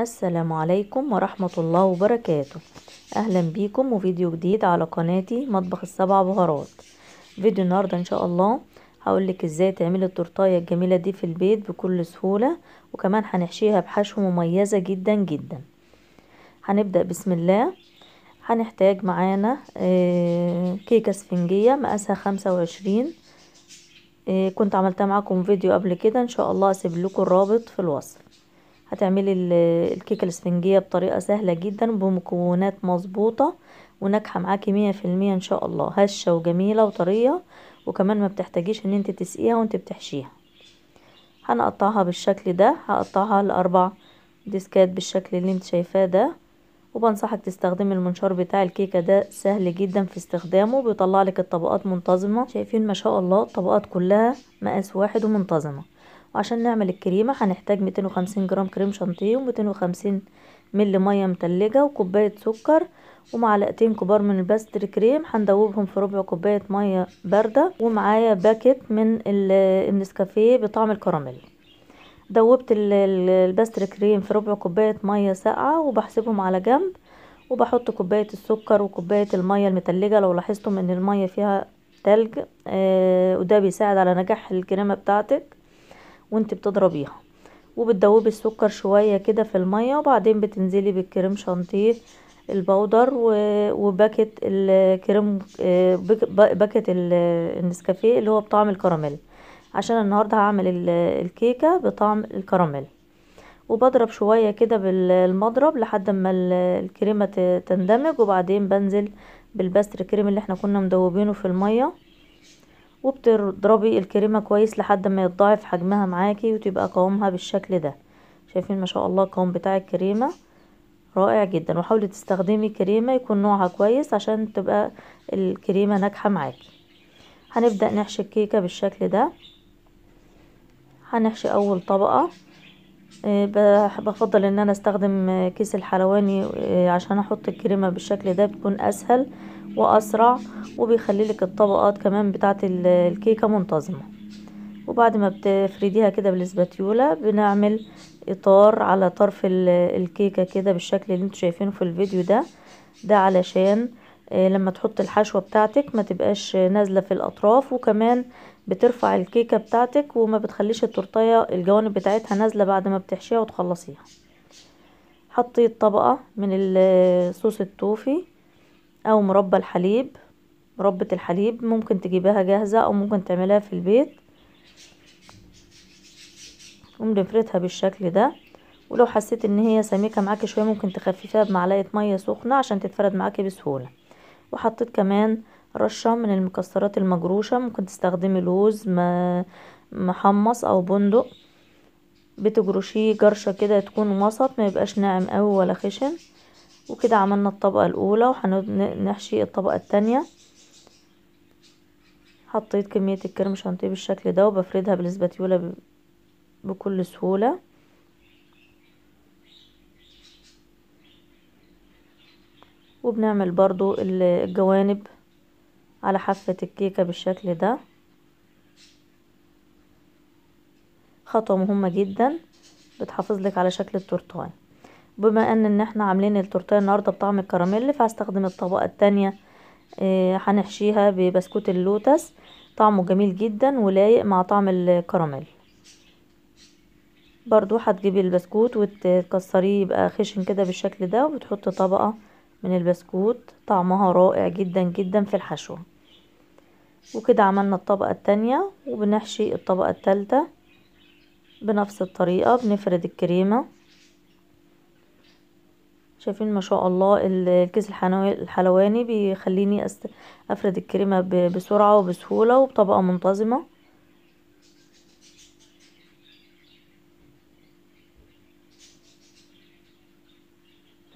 السلام عليكم ورحمة الله وبركاته أهلا بيكم وفيديو جديد على قناتي مطبخ السبع بهارات فيديو النهاردة إن شاء الله هقولك إزاي تعملي التورتاية الجميلة دي في البيت بكل سهولة وكمان هنحشيها بحشو مميزة جدا جدا هنبدأ بسم الله هنحتاج معانا آه، كيكة اسفنجية مقاسها خمسة وعشرين آه، كنت عملتها معاكم فيديو قبل كده ان شاء الله اسيب لكم الرابط في الوصف هتعملي الكيكة الاسفنجية بطريقة سهلة جدا بمكونات مظبوطة وناجحة معاكي مية في المية ان شاء الله هشة وجميلة وطرية وكمان ما بتحتاجيش ان انت تسقيها وانت بتحشيها هنقطعها بالشكل ده هقطعها لاربع ديسكات بالشكل اللي انت شايفاه ده وبنصحك تستخدمي المنشار بتاع الكيكه ده سهل جدا في استخدامه بيطلع لك الطبقات منتظمه شايفين ما شاء الله الطبقات كلها مقاس واحد ومنتظمه وعشان نعمل الكريمة هنحتاج 250 جرام كريم شانتيه و250 مل مية متلجة وكوباية سكر ومعلقتين كبار من الباستر كريم هندوبهم في ربع كوباية مية باردة ومعايا باكت من النسكافيه بطعم الكراميل دوبت الباستر كريم في ربع كوباية مية ساقعة وبحسبهم على جنب وبحط كوباية السكر وكوباية المية المتلجة لو لاحظتم ان المية فيها تلج آه وده بيساعد على نجاح الكريمة بتاعتك وانت بتضربيها وبتدوبي السكر شوية كده في المية وبعدين بتنزلي بالكريم شانتيه البودر وباكت الكريم آه، باكت النسكافيه اللي هو بطعم الكراميل عشان النهارده هعمل الكيكه بطعم الكراميل وبضرب شويه كده بالمضرب لحد ما الكريمه تندمج وبعدين بنزل بالبستر كريم اللي احنا كنا مدوبينه في الميه وبتضربي الكريمة كويس لحد ما يتضاعف حجمها معاكي وتبقى قوامها بالشكل ده شايفين ما شاء الله القوام بتاع الكريمة رائع جدا وحاولي تستخدمي كريمة يكون نوعها كويس عشان تبقى الكريمة ناجحة معاكي هنبدأ نحشي الكيكة بالشكل ده هنحشي اول طبقة آه، بفضل ان انا استخدم كيس الحلواني آه، عشان احط الكريمة بالشكل ده بتكون اسهل واسرع وبيخلي لك الطبقات كمان بتاعه الكيكه منتظمه وبعد ما بتفرديها كده بالاسباتيولا بنعمل اطار على طرف الكيكه كده بالشكل اللي انتوا شايفينه في الفيديو ده ده علشان آه، لما تحط الحشوة بتاعتك ما تبقاش نازلة في الأطراف وكمان بترفع الكيكة بتاعتك وما بتخليش التورتيه الجوانب بتاعتها نازلة بعد ما بتحشيها وتخلصيها حطيت طبقة من صوص التوفي او مربى الحليب مربة الحليب ممكن تجيبها جاهزة او ممكن تعملها في البيت ونفردها بالشكل ده ولو حسيت ان هي سميكة معاكي شوية ممكن تخففيها بمعلقة مية سخنة عشان تتفرد معاكي بسهولة وحطيت كمان رشة من المكسرات المجروشة ممكن تستخدمي لوز محمص او بندق بتجرشيه جرشة كده تكون وسط ما يبقاش ناعم قوي ولا خشن وكده عملنا الطبقة الاولى وهنحشي الطبقة التانية حطيت كمية الكرم شانتيه بالشكل ده وبفردها بالاسباتيولا بكل سهولة وبنعمل برضو الجوانب على حافة الكيكة بالشكل ده خطوة مهمة جدا بتحافظ لك على شكل التورتوان بما ان ان احنا عاملين التورتيه النهارده بطعم الكراميل فهستخدم الطبقه التانية آه، هنحشيها ببسكوت اللوتس طعمه جميل جدا ولايق مع طعم الكراميل برضو هتجيبي البسكوت وتكسريه يبقى خشن كده بالشكل ده وبتحطي طبقه من البسكوت طعمها رائع جدا جدا في الحشوه وكده عملنا الطبقه التانية وبنحشي الطبقه التالتة بنفس الطريقه بنفرد الكريمه شايفين ما شاء الله الكيس الحلواني بيخليني افرد الكريمة بسرعة وبسهولة وبطبقة منتظمة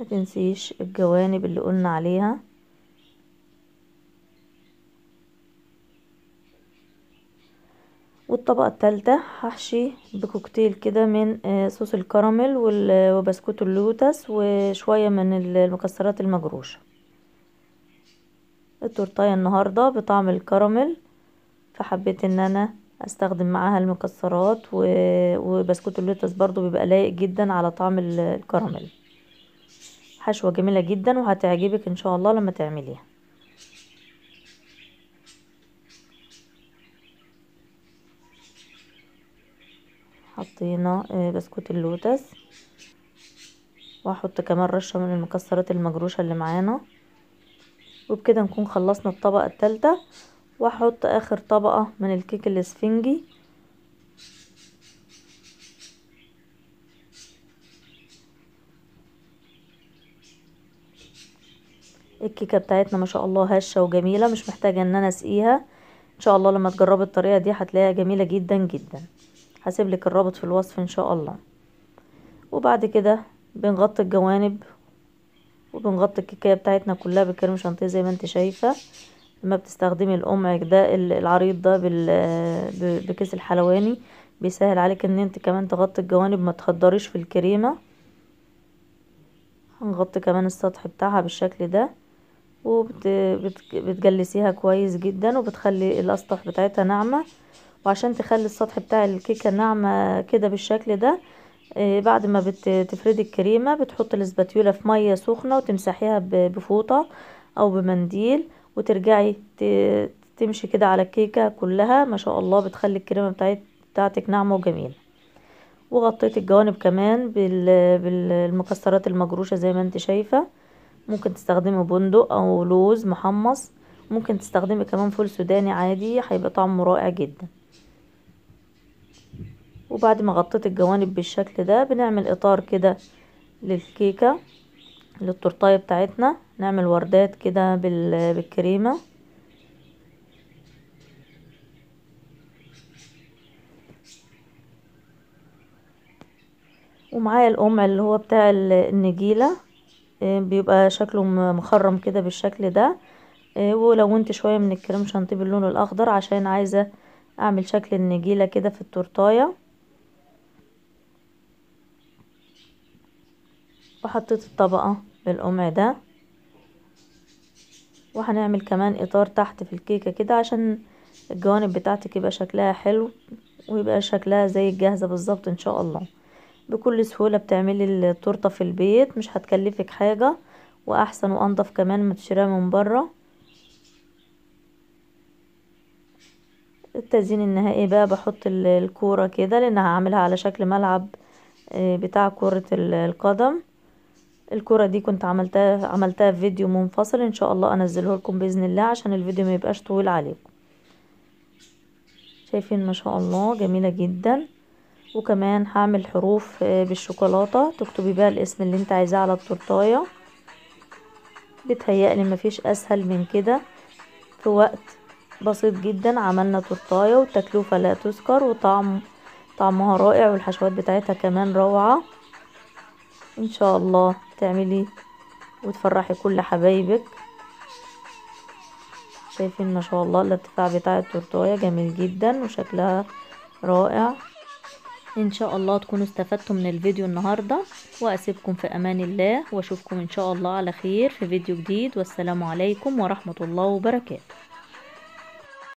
ما تنسيش الجوانب اللي قلنا عليها والطبقة التالتة هحشي بكوكتيل كده من آه، صوص الكراميل وبسكوت اللوتس وشوية من المكسرات المجروشة التورتاية النهاردة بطعم الكراميل فحبيت ان انا استخدم معاها المكسرات وبسكوت اللوتس برضو بيبقى لايق جدا على طعم الكراميل حشوة جميلة جدا وهتعجبك ان شاء الله لما تعمليها حطينا آه، بسكوت اللوتس وهحط كمان رشة من المكسرات المجروشة اللي معانا وبكده نكون خلصنا الطبقة التالتة وهحط اخر طبقة من الكيك الاسفنجي الكيكة بتاعتنا ما شاء الله هشة وجميلة مش محتاجة ان انا اسقيها ان شاء الله لما تجربي الطريقة دي هتلاقيها جميلة جدا جدا هسيب لك الرابط في الوصف ان شاء الله وبعد كده بنغطي الجوانب وبنغطي الكيكه بتاعتنا كلها بالكريم شانتيه زي ما انت شايفه لما بتستخدمي القمع ده العريض ده بكيس الحلواني بيسهل عليك ان انت كمان تغطي الجوانب ما تخدريش في الكريمه هنغطي كمان السطح بتاعها بالشكل ده وبتجلسيها كويس جدا وبتخلي الاسطح بتاعتها ناعمه وعشان تخلي السطح بتاع الكيكة ناعمة كده بالشكل ده آه، بعد ما بتفردي الكريمة بتحطي الاسباتيولا في مية سخنة وتمسحيها بفوطة او بمنديل وترجعي تمشي كده على الكيكة كلها ما شاء الله بتخلي الكريمة بتاعتك ناعمة وجميلة وغطيت الجوانب كمان بالمكسرات المجروشة زي ما انت شايفة ممكن تستخدمي بندق او لوز محمص ممكن تستخدمي كمان فول سوداني عادي هيبقى طعمه رائع جدا وبعد ما غطيت الجوانب بالشكل ده بنعمل اطار كده للكيكة للتورتاية بتاعتنا نعمل وردات كده بالكريمة ومعايا القمع اللي هو بتاع النجيلة آه، بيبقى شكله مخرم كده بالشكل ده آه، ولونت شوية من الكريم شانتيه باللون الاخضر عشان عايزة اعمل شكل النجيلة كده في التورتايه وحطيت الطبقة بالقمع ده وهنعمل كمان اطار تحت في الكيكة كده عشان الجوانب بتاعتك يبقى شكلها حلو ويبقى شكلها زي الجاهزة بالظبط ان شاء الله بكل سهولة بتعملي التورتة في البيت مش هتكلفك حاجة واحسن وانضف كمان ما تشتريها من بره التزيين النهائي بقى بحط الكورة كده لان هعملها على شكل ملعب آه، بتاع كرة القدم الكرة دي كنت عملتها عملتها في فيديو منفصل ان شاء الله انزله لكم باذن الله عشان الفيديو ما يبقاش طويل عليكم شايفين ما شاء الله جميله جدا وكمان هعمل حروف آه، بالشوكولاته تكتبي بقى الاسم اللي انت عايزاه على التورتايه بتهيألي مفيش اسهل من كده في وقت بسيط جدا عملنا تورتايه والتكلفه لا تذكر وطعم طعمها رائع والحشوات بتاعتها كمان روعه ان شاء الله تعملي وتفرحي كل حبايبك شايفين ما شاء الله الارتفاع بتاع التورتايه جميل جدا وشكلها رائع ان شاء الله تكونوا استفدتوا من الفيديو النهاردة واسيبكم في امان الله واشوفكم ان شاء الله على خير في فيديو جديد والسلام عليكم ورحمة الله وبركاته